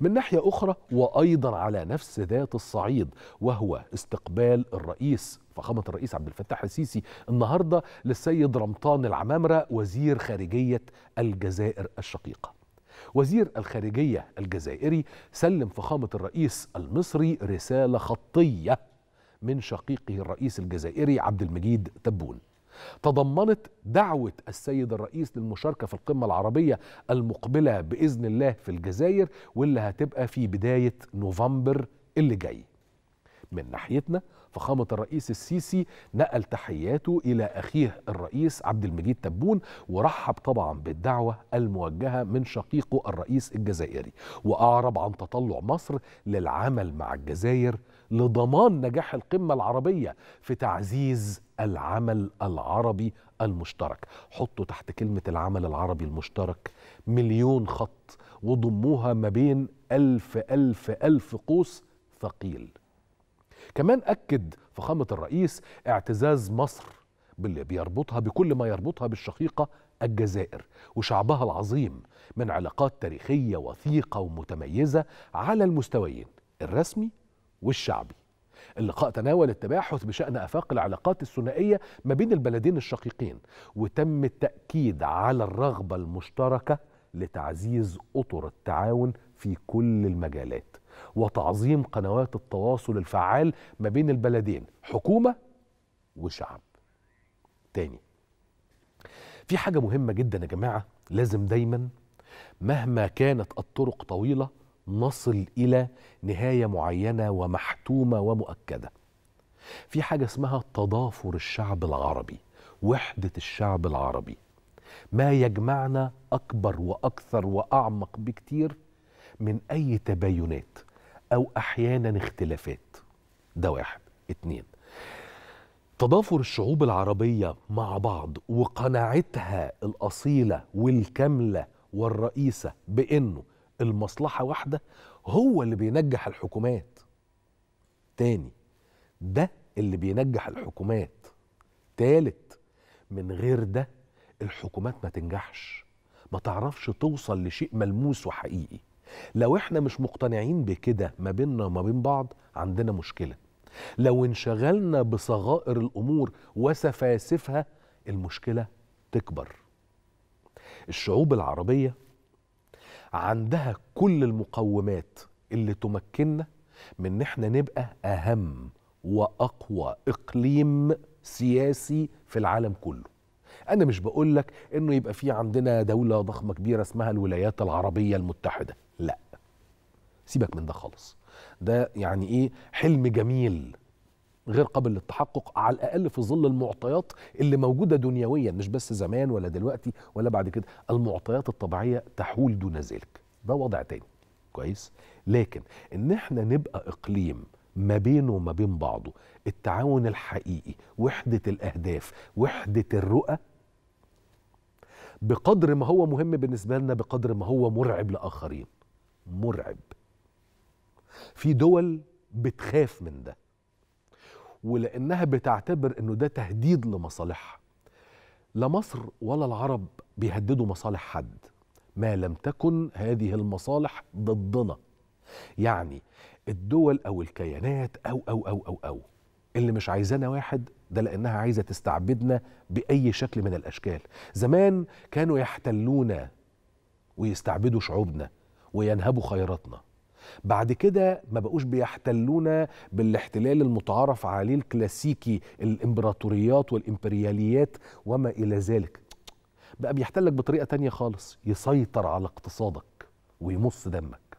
من ناحية أخرى وأيضا على نفس ذات الصعيد وهو استقبال الرئيس فخامة الرئيس عبد الفتاح السيسي النهاردة للسيد رمطان العمامرة وزير خارجية الجزائر الشقيقة وزير الخارجية الجزائري سلم فخامة الرئيس المصري رسالة خطية من شقيقه الرئيس الجزائري عبد المجيد تبون تضمنت دعوة السيد الرئيس للمشاركة في القمة العربية المقبلة بإذن الله في الجزائر واللي هتبقى في بداية نوفمبر اللي جاي من ناحيتنا فخامة الرئيس السيسي نقل تحياته إلى أخيه الرئيس عبد المجيد تبون ورحب طبعا بالدعوة الموجهة من شقيقه الرئيس الجزائري وأعرب عن تطلع مصر للعمل مع الجزائر لضمان نجاح القمة العربية في تعزيز العمل العربي المشترك حطوا تحت كلمة العمل العربي المشترك مليون خط وضموها ما بين ألف ألف ألف قوس ثقيل كمان أكد فخامة الرئيس اعتزاز مصر باللي بيربطها بكل ما يربطها بالشقيقة الجزائر وشعبها العظيم من علاقات تاريخية وثيقة ومتميزة على المستويين الرسمي والشعبي اللقاء تناول التباحث بشأن آفاق العلاقات الثنائية ما بين البلدين الشقيقين وتم التأكيد على الرغبة المشتركة لتعزيز أطر التعاون في كل المجالات وتعظيم قنوات التواصل الفعال ما بين البلدين حكومة وشعب تاني في حاجة مهمة جدا يا جماعة لازم دايما مهما كانت الطرق طويلة نصل إلى نهاية معينة ومحتومة ومؤكدة في حاجة اسمها تضافر الشعب العربي وحدة الشعب العربي ما يجمعنا أكبر وأكثر وأعمق بكتير من أي تباينات أو أحيانا اختلافات ده واحد اتنين تضافر الشعوب العربية مع بعض وقناعتها الأصيلة والكاملة والرئيسة بأنه المصلحة واحدة هو اللي بينجح الحكومات تاني ده اللي بينجح الحكومات تالت من غير ده الحكومات ما تنجحش ما تعرفش توصل لشيء ملموس وحقيقي لو احنا مش مقتنعين بكده ما بيننا وما بين بعض عندنا مشكله لو انشغلنا بصغائر الامور وسفاسفها المشكله تكبر الشعوب العربيه عندها كل المقومات اللي تمكننا من ان احنا نبقى اهم واقوى اقليم سياسي في العالم كله انا مش بقول لك انه يبقى في عندنا دوله ضخمه كبيره اسمها الولايات العربيه المتحده لا سيبك من ده خالص ده يعني ايه حلم جميل غير قابل للتحقق على الاقل في ظل المعطيات اللي موجوده دنيويا مش بس زمان ولا دلوقتي ولا بعد كده المعطيات الطبيعيه تحول دون ذلك ده وضع تاني كويس لكن ان احنا نبقى اقليم ما بينه وما بين بعضه التعاون الحقيقي وحده الاهداف وحده الرؤى بقدر ما هو مهم بالنسبه لنا بقدر ما هو مرعب لاخرين مرعب في دول بتخاف من ده ولانها بتعتبر انه ده تهديد لمصالحها لا مصر ولا العرب بيهددوا مصالح حد ما لم تكن هذه المصالح ضدنا يعني الدول او الكيانات او او او او او اللي مش عايزانا واحد ده لانها عايزه تستعبدنا باي شكل من الاشكال زمان كانوا يحتلونا ويستعبدوا شعوبنا وينهبوا خيراتنا بعد كده ما بقوش بيحتلونا بالاحتلال المتعارف عليه الكلاسيكي الامبراطوريات والامبرياليات وما الى ذلك بقى بيحتلك بطريقه تانية خالص يسيطر على اقتصادك ويمص دمك